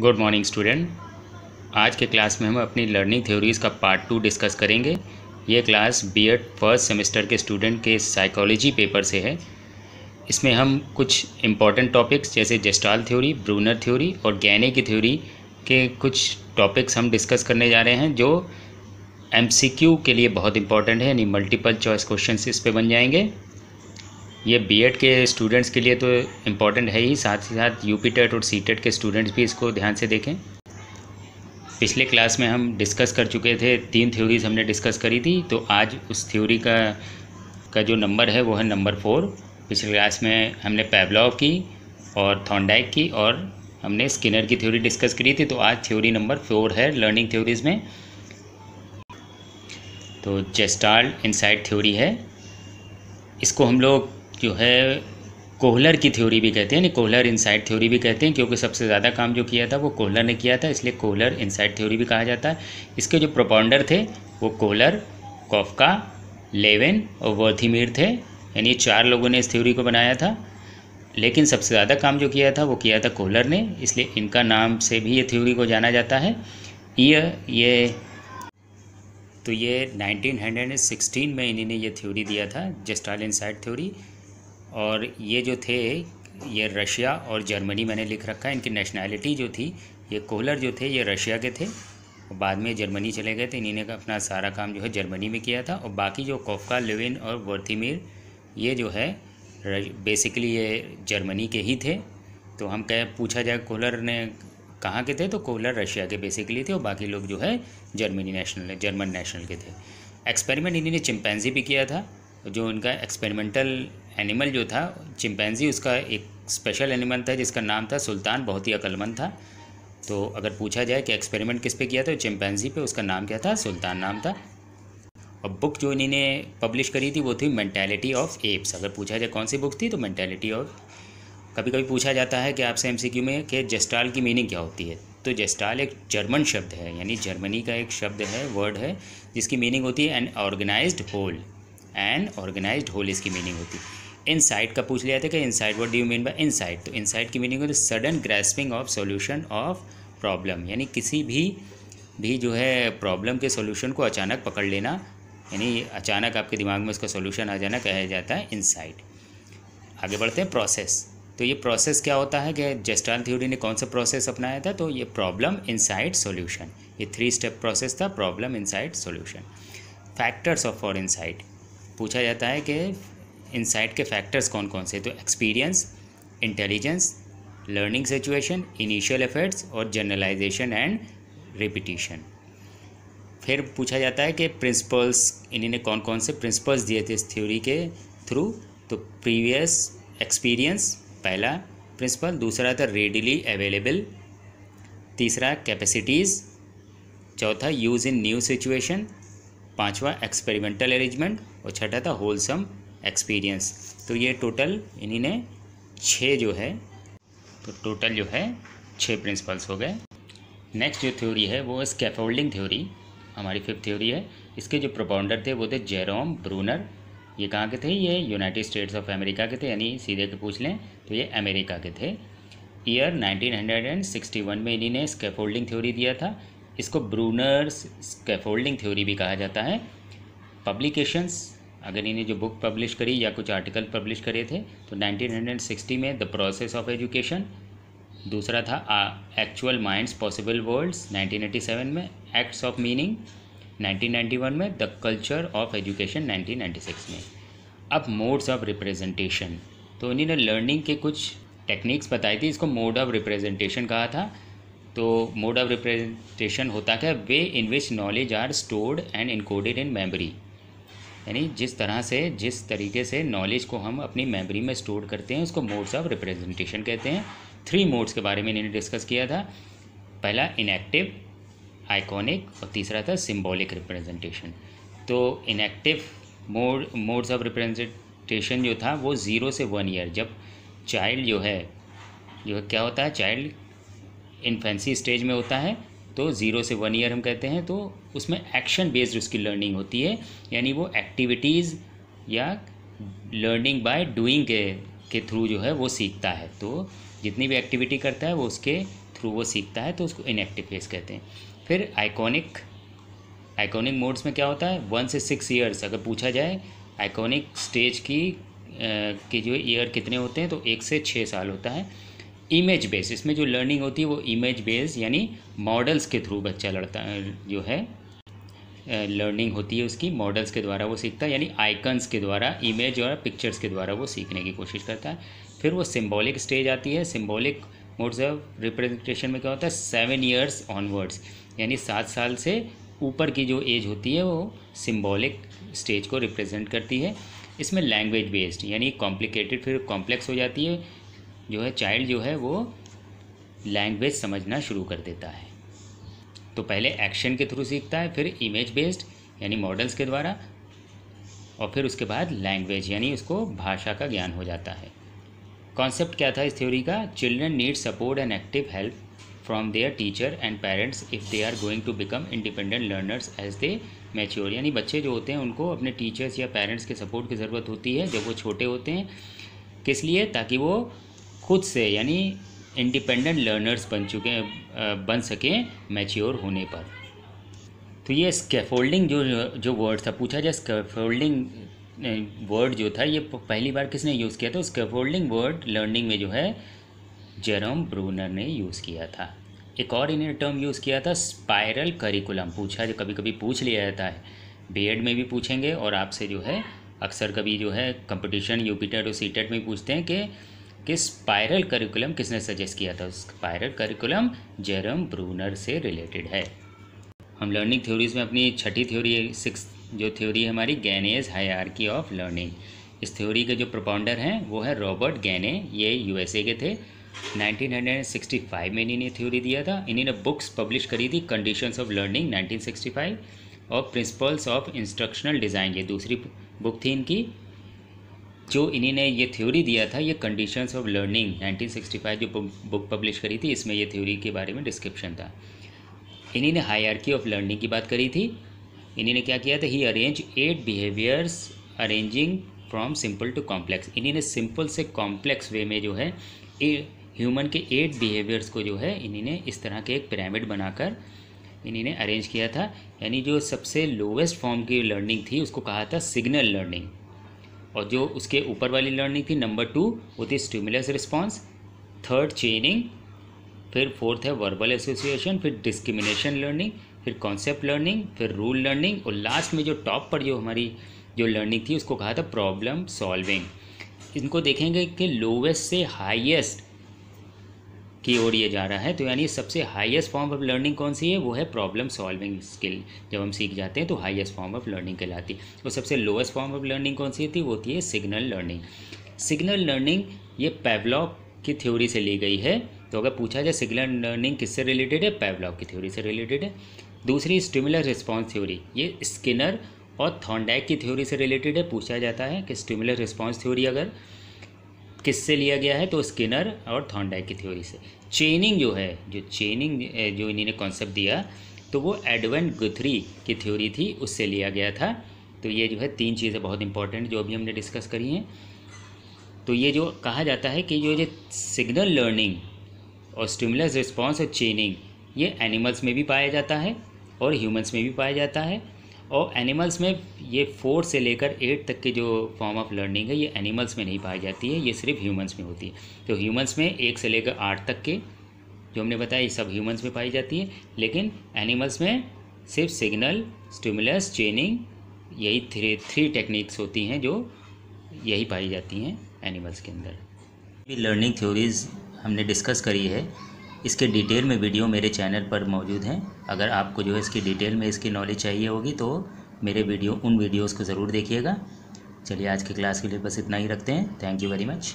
good morning student आज के class में हम अपनी लर्निंग थ्योरीज़ का पार्ट टू डिस्कस करेंगे ये class B Ed first semester के स्टूडेंट के साइकोलॉजी पेपर से है इसमें हम कुछ इम्पॉर्टेंट टॉपिक्स जैसे जेस्टाल थ्योरी ब्रूनर थ्योरी और गैने की थ्योरी के कुछ टॉपिक्स हम डिस्कस करने जा रहे हैं जो एम के लिए बहुत इंपॉर्टेंट है यानी मल्टीपल चॉइस क्वेश्चन इस पर बन जाएंगे ये बीएड के स्टूडेंट्स के लिए तो इम्पॉर्टेंट है ही साथ ही साथ पी टेट और सी टेट के स्टूडेंट्स भी इसको ध्यान से देखें पिछले क्लास में हम डिस्कस कर चुके थे तीन थ्योरीज हमने डिस्कस करी थी तो आज उस थ्योरी का का जो नंबर है वो है नंबर फोर पिछले क्लास में हमने पैबलॉव की और थॉन्डाइक की और हमने स्किनर की थ्योरी डिस्कस करी थी तो आज थ्योरी नंबर फोर है लर्निंग थ्योरीज में तो जेस्टाल इनसाइड थ्योरी है इसको हम लोग जो है कोहलर की थ्योरी भी कहते हैं यानी कोहलर इनसाइड थ्योरी भी कहते हैं क्योंकि सबसे ज़्यादा काम जो किया था वो कोहलर ने किया था इसलिए कोहलर इनसाइड थ्योरी भी कहा जाता है इसके जो प्रोपाउंडर थे वो कोहलर कोफका लेवन और वर्थीमिर थे यानी चार लोगों ने इस थ्योरी को बनाया था लेकिन सबसे ज़्यादा काम जो किया था वो किया था कोहलर ने इसलिए इनका नाम से भी ये थ्योरी को जाना जाता है ये ये तो ये 1916 में इन्हीं ने ये थ्योरी दिया था जस्टाल इनसाइड थ्योरी और ये जो थे ये रशिया और जर्मनी मैंने लिख रखा है इनकी नेशनैलिटी जो थी ये कोहलर जो थे ये रशिया के थे और बाद में जर्मनी चले गए थे इन्हीं ने अपना सारा काम जो है जर्मनी में किया था और बाकी जो कोफका लेविन और वर्थीमिर ये जो है बेसिकली ये जर्मनी के ही थे तो हम कह पूछा जाए कोहलर ने कहाँ के थे तो कोहलर रशिया के बेसिकली थे और बाकी लोग जो है जर्मनी नेशनल जर्मन नेशनल के थे एक्सपेरिमेंट इन्हीं ने चिंपैंजी भी किया था जो उनका एक्सपेरिमेंटल एनिमल जो था चिंपैंजी उसका एक स्पेशल एनिमल था जिसका नाम था सुल्तान बहुत ही अक्लमंद था तो अगर पूछा जाए कि एक्सपेरिमेंट किस पे किया था तो चिंपैंजी पे उसका नाम क्या था सुल्तान नाम था और बुक जो इन्होंने पब्लिश करी थी वो थी मैंटेलिटी ऑफ एप्स अगर पूछा जाए कौन सी बुक थी तो मैंटेलिटी ऑफ कभी कभी पूछा जाता है कि आपसे एम में कि जेस्टाल की मीनिंग क्या होती है तो जेस्टाल एक जर्मन शब्द है यानी जर्मनी का एक शब्द है वर्ड है जिसकी मीनिंग होती है an organized whole an organized whole इसकी मीनिंग होती है साइड का पूछ लिया था कि insight what do you mean by insight तो साइड की मीनिंग होती है sudden grasping of solution of problem यानी किसी भी भी जो है प्रॉब्लम के सॉल्यूशन को अचानक पकड़ लेना यानी अचानक आपके दिमाग में उसका सॉल्यूशन आ जाना कहा जाता है साइड आगे बढ़ते हैं प्रोसेस तो ये प्रोसेस क्या होता है कि जेस्टाल थ्योरी ने कौन सा प्रोसेस अपनाया था तो ये प्रॉब्लम साइड सॉल्यूशन ये थ्री स्टेप प्रोसेस था problem insight solution factors of for insight पूछा जाता है कि इनसाइट के फैक्टर्स कौन कौन से तो experience intelligence learning situation initial efforts और जर्नलाइजेशन एंड रिपीटिशन फिर पूछा जाता है कि प्रिंसिपल्स इन्होंने कौन कौन से प्रिंसिपल्स दिए थे इस थ्योरी के थ्रू तो प्रीवियस एक्सपीरियंस पहला प्रिंसिपल दूसरा था रेडिली अवेलेबल तीसरा कैपेसिटीज़ चौथा यूज़ इन न्यू सिचुएशन पांचवा एक्सपेरिमेंटल अरेंजमेंट और छठा था होलसम एक्सपीरियंस तो ये टोटल इन्हीं ने छः जो है तो टोटल जो है छः प्रिंसिपल्स हो गए नेक्स्ट जो थ्योरी है वो स्कैफोल्डिंग थ्योरी हमारी फिफ्थ थ्योरी है इसके जो प्रोपाउंडर थे वो थे जेरोम ब्रूनर ये कहाँ के थे ये यूनाइटेड स्टेट्स ऑफ अमेरिका के थे यानी सीधे के पूछ लें तो ये अमेरिका के थे ईयर 1961 में इन्हीं ने स्कैफोल्डिंग थ्योरी दिया था इसको ब्रूनर्स स्कैफोल्डिंग थ्योरी भी कहा जाता है पब्लिकेशंस अगर इन्हें जो बुक पब्लिश करी या कुछ आर्टिकल पब्लिश करे थे तो 1960 में द प्रोसेस ऑफ एजुकेशन दूसरा था एक्चुअल माइंड्स पॉसिबल वर्ल्ड्स 1987 में एक्ट्स ऑफ मीनिंग 1991 में द कल्चर ऑफ एजुकेशन 1996 में अब मोड्स ऑफ रिप्रेजेंटेशन तो उन्हीं लर्निंग के कुछ टेक्निक्स बताई थी इसको मोड ऑफ रिप्रेजेंटेशन कहा था तो मोड ऑफ रिप्रेजेंटेशन होता क्या way in which knowledge are stored and encoded in memory यानी जिस तरह से जिस तरीके से नॉलेज को हम अपनी मेमोरी में स्टोर करते हैं उसको मोड्स ऑफ रिप्रेजेंटेशन कहते हैं थ्री मोड्स के बारे में इन्होंने डिस्कस किया था पहला इनएक्टिव आइकॉनिक और तीसरा था सिम्बॉलिक रिप्रेजेंटेशन तो enactive mode modes of representation जो था वो ज़ीरो से वन ईयर जब चाइल्ड जो है जो क्या होता है चाइल्ड इन्फेंसी स्टेज में होता है तो ज़ीरो से वन ईयर हम कहते हैं तो उसमें एक्शन बेस्ड उसकी लर्निंग होती है यानी वो एक्टिविटीज़ या लर्निंग बाय डूइंग के के थ्रू जो है वो सीखता है तो जितनी भी एक्टिविटी करता है वो उसके थ्रू वो सीखता है तो उसको इनएक्टिव फेस कहते हैं फिर आइकॉनिक आइकॉनिक मोड्स में क्या होता है वन से सिक्स ईयर्स अगर पूछा जाए आइकॉनिक स्टेज की के जो ईयर कितने होते हैं तो एक से छः साल होता है इमेज बेस इसमें जो लर्निंग होती है वो इमेज बेस यानी मॉडल्स के थ्रू बच्चा लड़ता जो है लर्निंग होती है उसकी मॉडल्स के द्वारा वो सीखता है यानी आइकन्स के द्वारा इमेज और पिक्चर्स के द्वारा वो सीखने की कोशिश करता है फिर वो सिम्बॉलिक स्टेज आती है सिम्बॉलिक मोड्स ऑफ रिप्रेजेंटेशन में क्या होता है सेवन ईयर्स ऑनवर्ड्स यानी सात साल से ऊपर की जो एज होती है वो सिम्बॉलिक स्टेज को रिप्रेजेंट करती है इसमें लैंग्वेज बेस्ड यानी कॉम्प्लिकेटेड फिर कॉम्प्लेक्स हो जाती है जो है चाइल्ड जो है वो लैंग्वेज समझना शुरू कर देता है तो पहले एक्शन के थ्रू सीखता है फिर इमेज बेस्ड यानी मॉडल्स के द्वारा और फिर उसके बाद लैंग्वेज यानी उसको भाषा का ज्ञान हो जाता है कॉन्सेप्ट क्या था इस थ्योरी का children need support and active help from their teacher and parents if they are going to become independent learners as they mature यानी बच्चे जो होते हैं उनको अपने टीचर्स या पेरेंट्स के सपोर्ट की ज़रूरत होती है जब वो छोटे होते हैं किस लिए ताकि वो खुद से यानी इंडिपेंडेंट लर्नर्स बन चुके बन सकें मैच्योर होने पर तो ये स्केफोल्डिंग जो जो वर्ड था पूछा जाए स्केफोल्डिंग वर्ड जो था ये पहली बार किसने यूज़ किया था स्केफोल्डिंग वर्ड लर्निंग में जो है जेरोम ब्रूनर ने यूज़ किया था एक और इन्हें टर्म यूज़ किया था स्पायरल करिकुलम पूछा जो कभी कभी पूछ लिया जाता है बी में भी पूछेंगे और आपसे जो है अक्सर कभी जो है कंपटीशन यूपीटेट और सीटेट में पूछते हैं कि कि स्पायरल करिकुलम किसने सजेस्ट किया था स्पायरल करिकुलम जेरम ब्रूनर से रिलेटेड है हम लर्निंग थ्योरीज में अपनी छठी थ्योरी सिक्स जो थ्योरी है हमारी गैनेज हायरकी ऑफ लर्निंग इस थ्योरी के जो प्रोपाउंडर हैं वो है रॉबर्ट गैने ये यूएसए के थे 1965 में इन्हीं ने थ्योरी दिया था इन्हीं ने बुक्स पब्लिश करी थी कंडीशंस ऑफ लर्निंग 1965 और प्रिंसिपल्स ऑफ इंस्ट्रक्शनल डिज़ाइन ये दूसरी बुक थी इनकी जो इन्हीं ये थ्योरी दिया था ये कंडीशंस ऑफ लर्निंग 1965 जो बुक पब्लिश करी थी इसमें ये थ्योरी के बारे में डिस्क्रिप्शन था इन्हीं ने हायरकी ऑफ लर्निंग की बात करी थी इन्हीं ने क्या किया था he arrange eight behaviours arranging from simple to complex इन्हीं ने सिंपल से कॉम्प्लेक्स वे में जो है ह्यूमन के एट बिहेवियर्स को जो है इन्हीं ने इस तरह के एक पिरामिड बनाकर इन्हीं ने अरेंज किया था यानी जो सबसे लोवेस्ट फॉर्म की लर्निंग थी उसको कहा था सिग्नल लर्निंग और जो उसके ऊपर वाली लर्निंग थी नंबर टू वो थी स्टिमुलस रिस्पॉन्स थर्ड चेनिंग फिर फोर्थ है वर्बल एसोसिएशन फिर डिस्क्रिमिनेशन लर्निंग फिर कॉन्सेप्ट लर्निंग फिर रूल लर्निंग और लास्ट में जो टॉप पर जो हमारी जो लर्निंग थी उसको कहा था प्रॉब्लम सॉल्विंग इनको देखेंगे कि लोवेस्ट से हाईएस्ट की ओर ये जा रहा है तो यानी सबसे हाईएस्ट फॉर्म ऑफ लर्निंग कौन सी है वो है प्रॉब्लम सॉल्विंग स्किल जब हम सीख जाते हैं तो हाईएस्ट फॉर्म ऑफ लर्निंग कहलाती है और सबसे लोएस्ट फॉर्म ऑफ लर्निंग कौन सी थी वो थी सिग्नल लर्निंग सिग्नल लर्निंग ये पेवलॉक की थ्योरी से ली गई है तो अगर पूछा जाए सिग्नल लर्निंग किससे रिलेटेड है पेवलॉक की थ्योरी से रिलेटेड है दूसरी स्टिमुलर रिस्पॉन्स थ्योरी ये स्किनर और थॉन्डैक की थ्योरी से रिलेटेड है पूछा जाता है कि स्टिमुलर रिस्पॉन्स थ्योरी अगर किससे लिया गया है तो स्किनर और थॉन्डाइक की थ्योरी से चेनिंग जो है जो चेनिंग जो इन्हीं ने कॉन्सेप्ट दिया तो वो एडवेंट गुथरी की थ्योरी थी उससे लिया गया था तो ये जो है तीन चीज़ें बहुत इंपॉर्टेंट जो अभी हमने डिस्कस करी हैं तो ये जो कहा जाता है कि जो ये सिग्नल लर्निंग और स्टिमुलस रिस्पॉन्स और चेनिंग ये एनिमल्स में भी पाया जाता है और ह्यूमन्स में भी पाया जाता है और एनिमल्स में ये फोर से लेकर एट तक के जो फॉर्म ऑफ लर्निंग है ये एनिमल्स में नहीं पाई जाती है ये सिर्फ ह्यूमंस में होती है तो ह्यूमंस में एक से लेकर आठ तक के जो हमने बताया ये सब ह्यूमंस में पाई जाती है लेकिन एनिमल्स में सिर्फ सिग्नल स्टिमुलस चेनिंग यही थ्री थ्री टेक्निक्स होती हैं जो यही पाई जाती हैं एनिमल्स के अंदर लर्निंग थ्योरीज हमने डिस्कस करी है इसके डिटेल में वीडियो मेरे चैनल पर मौजूद हैं अगर आपको जो है इसकी डिटेल में इसकी नॉलेज चाहिए होगी तो मेरे वीडियो उन वीडियोज़ को ज़रूर देखिएगा चलिए आज की क्लास के लिए बस इतना ही रखते हैं थैंक यू वेरी मच